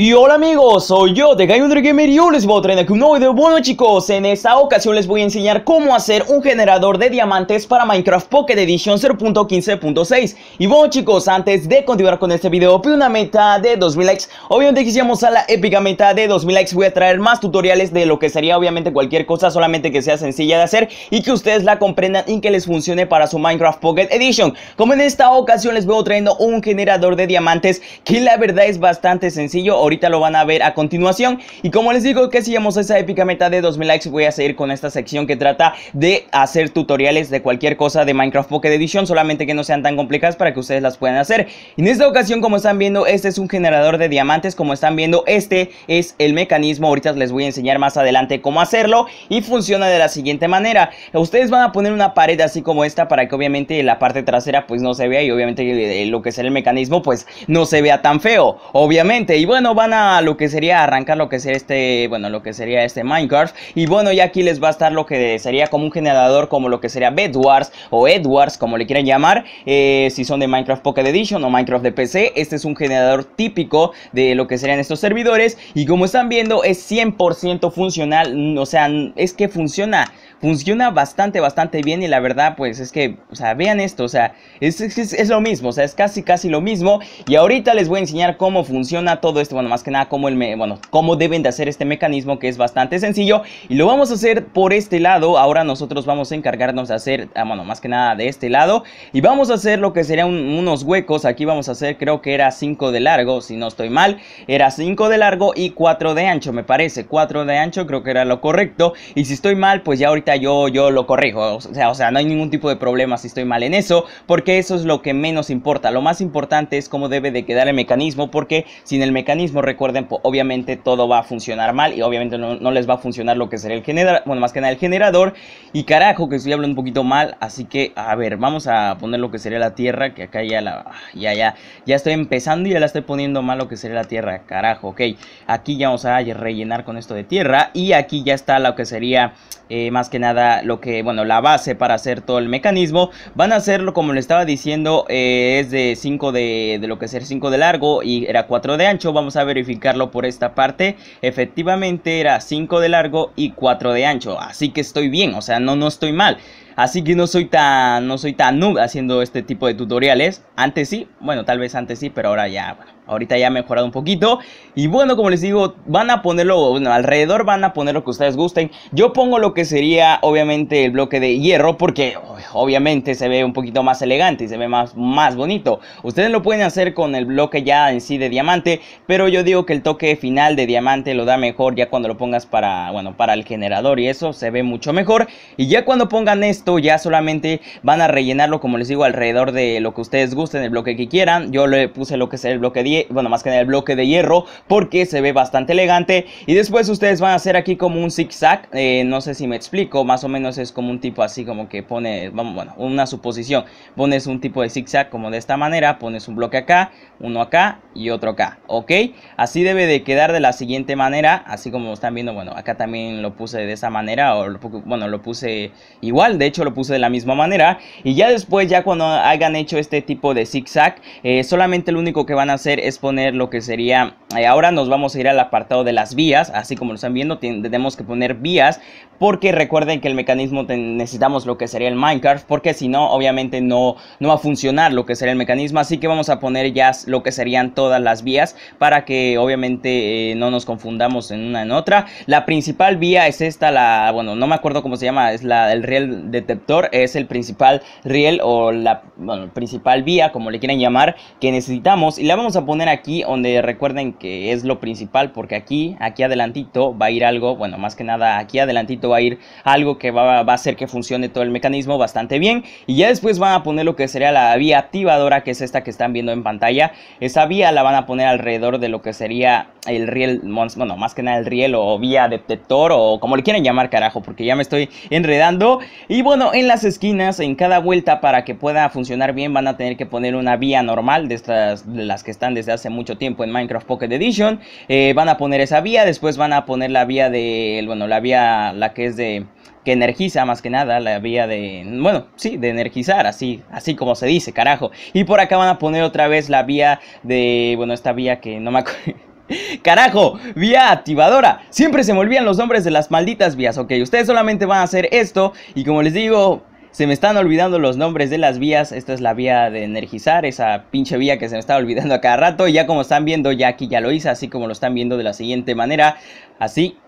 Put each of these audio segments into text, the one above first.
Y hola amigos, soy yo de Gamer Gamer y hoy les voy a traer aquí un nuevo video Bueno chicos, en esta ocasión les voy a enseñar cómo hacer un generador de diamantes para Minecraft Pocket Edition 0.15.6 Y bueno chicos, antes de continuar con este video, pido una meta de 2000 likes Obviamente que hicimos a la épica meta de 2000 likes voy a traer más tutoriales de lo que sería obviamente cualquier cosa Solamente que sea sencilla de hacer y que ustedes la comprendan y que les funcione para su Minecraft Pocket Edition Como en esta ocasión les voy a traer un generador de diamantes que la verdad es bastante sencillo ahorita lo van a ver a continuación. Y como les digo que sigamos esa épica meta de 2000 likes, voy a seguir con esta sección que trata de hacer tutoriales de cualquier cosa de Minecraft Pocket Edition, solamente que no sean tan complicadas para que ustedes las puedan hacer. En esta ocasión, como están viendo, este es un generador de diamantes, como están viendo, este es el mecanismo, ahorita les voy a enseñar más adelante cómo hacerlo y funciona de la siguiente manera. Ustedes van a poner una pared así como esta para que obviamente la parte trasera pues no se vea y obviamente lo que es el mecanismo pues no se vea tan feo, obviamente. Y bueno, van a lo que sería arrancar lo que sería este, bueno, lo que sería este Minecraft. Y bueno, ya aquí les va a estar lo que sería como un generador, como lo que sería Bedwars o Edwards, como le quieran llamar. Eh, si son de Minecraft Pocket Edition o Minecraft de PC, este es un generador típico de lo que serían estos servidores. Y como están viendo, es 100% funcional, o sea, es que funciona funciona bastante, bastante bien. Y la verdad, pues es que, o sea, vean esto, o sea, es, lo mismo, o sea, es casi, casi lo mismo. Y ahorita les voy a enseñar cómo funciona todo esto, bueno, más que nada, cómo, el bueno, cómo deben de hacer este mecanismo que es bastante sencillo. Y lo vamos a hacer por este lado. Ahora nosotros vamos a encargarnos de hacer, ah, bueno, más que nada de este lado. Y vamos a hacer lo que serían unos huecos. Aquí vamos a hacer, creo que era 5 de largo, si no estoy mal. Era 5 de largo y 4 de ancho, me parece. 4 de ancho creo que era lo correcto. Y si estoy mal, pues ya ahorita yo, yo lo corrijo. O sea, o sea, no hay ningún tipo de problema si estoy mal en eso, porque eso es lo que menos importa. Lo más importante es cómo debe de quedar el mecanismo, porque sin el mecanismo, recuerden, obviamente todo va a funcionar mal y obviamente no, les va a funcionar lo que sería el generador, bueno, más que nada el generador. Y carajo, que estoy hablando un poquito mal, así que a ver, vamos a poner lo que sería la tierra, que acá ya la, ah, ya, ya, ya estoy empezando y ya la estoy poniendo mal lo que sería la tierra, carajo, ok. Aquí ya vamos a rellenar con esto de tierra y aquí ya está lo que sería eh, más que nada lo que, bueno, la base para hacer todo el mecanismo. Van a hacerlo, como le estaba diciendo, eh, es de 5 de, de lo que ser 5 de largo y era 4 de ancho. Vamos a verificarlo por esta parte. Efectivamente era 5 de largo y 4 de ancho. Así que estoy bien, o sea, no, no estoy mal. Así que no soy tan, no soy tan noob haciendo este tipo de tutoriales. Antes sí, bueno, tal vez antes sí, pero ahora ya, bueno, ahorita ya ha mejorado un poquito. Y bueno, como les digo, van a ponerlo, bueno, alrededor van a poner lo que ustedes gusten. Yo pongo lo que sería, obviamente, el bloque de hierro, porque obviamente se ve un poquito más elegante y se ve más, más bonito. Ustedes lo pueden hacer con el bloque ya en sí de diamante, pero yo digo que el toque final de diamante lo da mejor ya cuando lo pongas para, bueno, para el generador y eso se ve mucho mejor. Y ya cuando pongan esto ya solamente van a rellenarlo, como les digo, alrededor de lo que ustedes gusten, el bloque que quieran. Yo le puse lo que es el bloque de, bueno, más que el bloque de hierro, porque se ve bastante elegante. Y después ustedes van a hacer aquí como un zigzag, zag eh, no sé si me explico, más o menos es como un tipo así como que pone, bueno, una suposición. Pones un tipo de zigzag como de esta manera, pones un bloque acá, uno acá y otro acá, ¿ok? Así debe de quedar de la siguiente manera, así como están viendo, bueno, acá también lo puse de esa manera, o bueno, lo puse igual, de hecho lo puse de la misma manera. Y ya después, ya cuando hayan hecho este tipo de zigzag, zag eh, solamente lo único que van a hacer es poner lo que sería... Eh, ahora nos vamos a ir al apartado de las vías, así como lo están viendo, tenemos que poner vías. Porque recuerden que el mecanismo necesitamos lo que sería el minecraft porque si no, obviamente no, no va a funcionar lo que sería el mecanismo. Así que vamos a poner ya lo que serían todas las vías para que obviamente eh, no nos confundamos en una en otra. La principal vía es esta, la, bueno, no me acuerdo cómo se llama, es la, del real detector es el principal riel o la bueno, principal vía, como le quieran llamar, que necesitamos. Y la vamos a poner aquí donde recuerden que es lo principal porque aquí, aquí adelantito va a ir algo, bueno, más que nada aquí adelantito va a ir algo que va, a hacer que funcione todo el mecanismo bastante bien. Y ya después van a poner lo que sería la vía activadora, que es esta que están viendo en pantalla. Esa vía la van a poner alrededor de lo que sería el riel, bueno, más que nada el riel o vía detector o como le quieran llamar, carajo, porque ya me estoy enredando. Y bueno, en las esquinas, en cada vuelta, para que pueda funcionar bien, van a tener que poner una vía normal de estas, las que están desde hace mucho tiempo en Minecraft Pocket Edition. Eh, van a poner esa vía, después van a poner la vía de, bueno, la vía, la que es de, que energiza más que nada la vía de, bueno, sí, de energizar, así, así como se dice, carajo. Y por acá van a poner otra vez la vía de, bueno, esta vía que no me acuerdo. Carajo, vía activadora. Siempre se me olvidan los nombres de las malditas vías. Ok, ustedes solamente van a hacer esto. Y como les digo, se me están olvidando los nombres de las vías. Esta es la vía de energizar, esa pinche vía que se me está olvidando a cada rato. Y ya como están viendo, ya aquí ya lo hice, así como lo están viendo de la siguiente manera. Así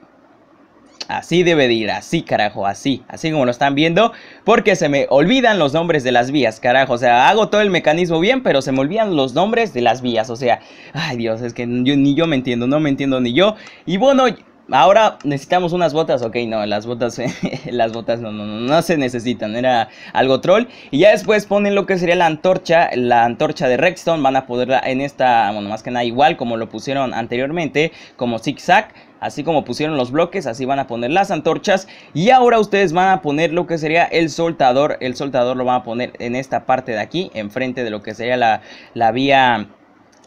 Así debe de ir, así carajo, así, así como lo están viendo, porque se me olvidan los nombres de las vías, carajo, o sea, hago todo el mecanismo bien, pero se me olvidan los nombres de las vías, o sea, ay Dios, es que ni yo me entiendo, no me entiendo ni yo, y bueno, ahora necesitamos unas botas, ok, no, las botas, las botas no, no, no, no se necesitan, era algo troll. Y ya después ponen lo que sería la antorcha, la antorcha de Redstone, van a poderla en esta, bueno, más que nada igual como lo pusieron anteriormente, como zigzag. Así como pusieron los bloques, así van a poner las antorchas. Y ahora ustedes van a poner lo que sería el soltador. El soltador lo van a poner en esta parte de aquí, enfrente de lo que sería la, la vía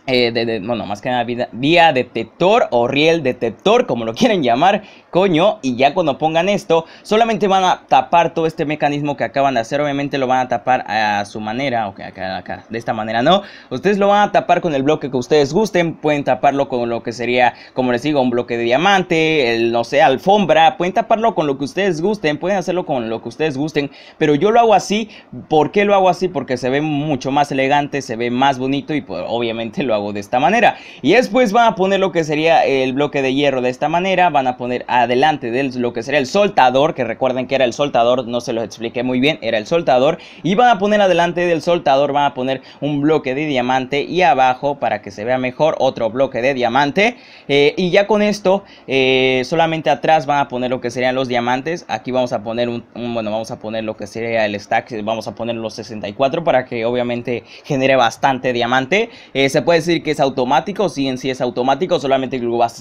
eh, de, bueno, más que nada vía detector o riel detector, como lo quieren llamar, coño, y ya cuando pongan esto, solamente van a tapar todo este mecanismo que acaban de hacer, obviamente lo van a tapar a su manera, ok, acá, acá, de esta manera no, ustedes lo van a tapar con el bloque que ustedes gusten, pueden taparlo con lo que sería, como les digo, un bloque de diamante, el, no sé, alfombra, pueden taparlo con lo que ustedes gusten, pueden hacerlo con lo que ustedes gusten, pero yo lo hago así, ¿por qué lo hago así? Porque se ve mucho más elegante, se ve más bonito y pues, obviamente lo hago de esta manera. Y después van a poner lo que sería el bloque de hierro de esta manera, van a poner adelante de lo que sería el soltador, que recuerden que era el soltador, no se los expliqué muy bien, era el soltador. Y van a poner adelante del soltador, van a poner un bloque de diamante y abajo, para que se vea mejor, otro bloque de diamante. Eh, y ya con esto, eh, solamente atrás van a poner lo que serían los diamantes. Aquí vamos a poner un, bueno, vamos a poner lo que sería el stack, vamos a poner los 64 para que obviamente genere bastante diamante. Eh, se puede decir que es automático, si en sí es automático, solamente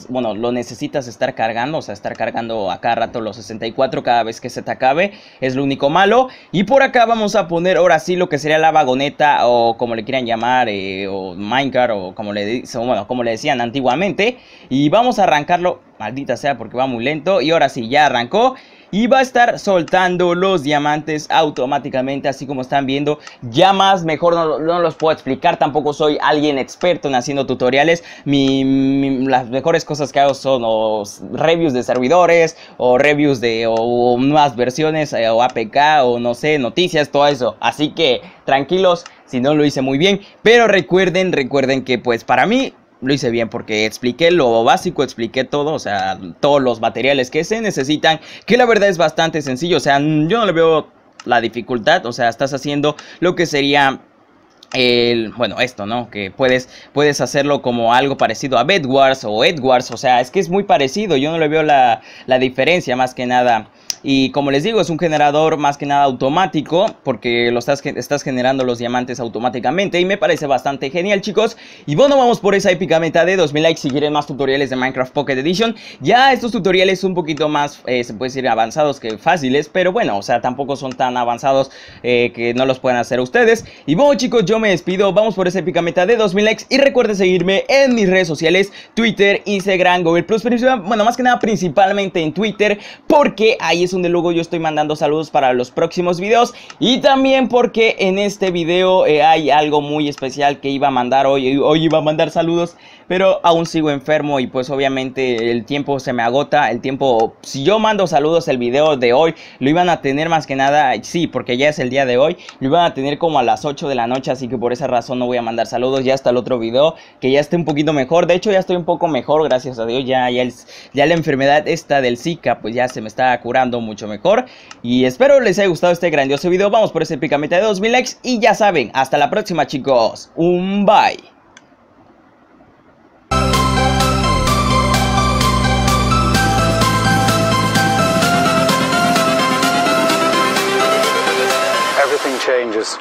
bueno, lo necesitas estar cargando, o sea, estar cargando a cada rato los 64 cada vez que se te acabe, es lo único malo. Y por acá vamos a poner ahora sí lo que sería la vagoneta o como le quieran llamar, eh, o Minecraft o como le, como le decían antiguamente. Y vamos a arrancarlo, maldita sea, porque va muy lento. Y ahora sí, ya arrancó y va a estar soltando los diamantes automáticamente así como están viendo ya más mejor no, los puedo explicar tampoco soy alguien experto en haciendo tutoriales las mejores cosas que hago son reviews de servidores o reviews de nuevas versiones eh, o APK o no sé noticias todo eso así que tranquilos si no lo hice muy bien pero recuerden recuerden que pues para mí lo hice bien porque expliqué lo básico, expliqué todo, o sea, todos los materiales que se necesitan, que la verdad es bastante sencillo, o sea, yo no le veo la dificultad, o sea, estás haciendo lo que sería el, bueno, esto, ¿no? Que puedes, puedes hacerlo como algo parecido a Bedwars o Edwards, o sea, es que es muy parecido, yo no le veo la, la diferencia más que nada y como les digo, es un generador más que nada automático porque lo estás, generando los diamantes automáticamente y me parece bastante genial chicos. Y bueno, vamos por esa épica meta de 2000 likes si quieren más tutoriales de Minecraft Pocket Edition. Ya estos tutoriales son un poquito más, eh, se puede decir, avanzados que fáciles, pero bueno, o sea, tampoco son tan avanzados eh, que no los puedan hacer ustedes. Y bueno chicos, yo me despido, vamos por esa épica meta de 2000 likes y recuerden seguirme en mis redes sociales, Twitter, Instagram, Google Plus, bueno, más que nada principalmente en Twitter porque ahí es donde luego yo estoy mandando saludos para los próximos videos. Y también porque en este video eh, hay algo muy especial que iba a mandar hoy. Hoy iba a mandar saludos, pero aún sigo enfermo y pues obviamente el tiempo se me agota. El tiempo, si yo mando saludos el video de hoy, lo iban a tener más que nada, sí, porque ya es el día de hoy. Lo iban a tener como a las 8 de la noche, así que por esa razón no voy a mandar saludos. Ya hasta el otro video, que ya esté un poquito mejor. De hecho, ya estoy un poco mejor, gracias a Dios. Ya, ya, ya la enfermedad esta del Zika, pues ya se me está curando mucho mejor. Y espero les haya gustado este grandioso video. Vamos por ese picamente de 2000 likes. Y ya saben, hasta la próxima chicos. Un bye. changes.